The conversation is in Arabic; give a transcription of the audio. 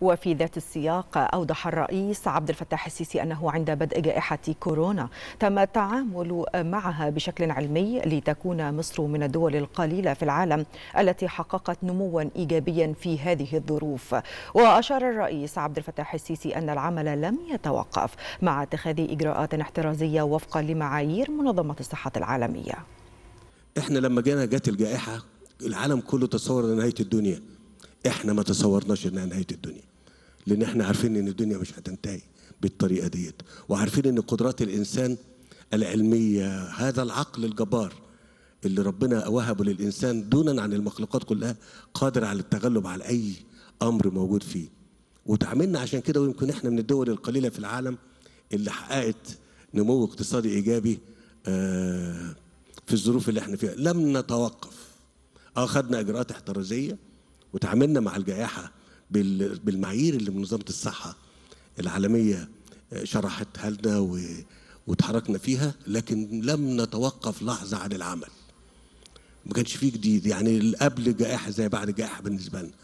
وفي ذات السياق أوضح الرئيس عبد الفتاح السيسي أنه عند بدء جائحة كورونا تم التعامل معها بشكل علمي لتكون مصر من الدول القليلة في العالم التي حققت نموا إيجابيا في هذه الظروف وأشار الرئيس عبد الفتاح السيسي أن العمل لم يتوقف مع اتخاذ إجراءات احترازية وفقا لمعايير منظمة الصحة العالمية احنا لما جينا جت الجائحة العالم كله تصور نهاية الدنيا احنا ما تصورناش انها نهايه الدنيا لان احنا عارفين ان الدنيا مش هتنتهي بالطريقه ديت وعارفين ان قدرات الانسان العلميه هذا العقل الجبار اللي ربنا وهبه للانسان دونا عن المخلوقات كلها قادر على التغلب على اي امر موجود فيه وتعاملنا عشان كده ويمكن احنا من الدول القليله في العالم اللي حققت نمو اقتصادي ايجابي آه، في الظروف اللي احنا فيها لم نتوقف اخذنا آه، اجراءات احترازيه وتعاملنا مع الجائحة بالمعايير اللي منظمة الصحة العالمية آه، شرحتها لنا وتحركنا فيها لكن لم نتوقف لحظة عن العمل ما كانش فيه جديد يعني قبل جائحة زي بعد جائحة بالنسبة لنا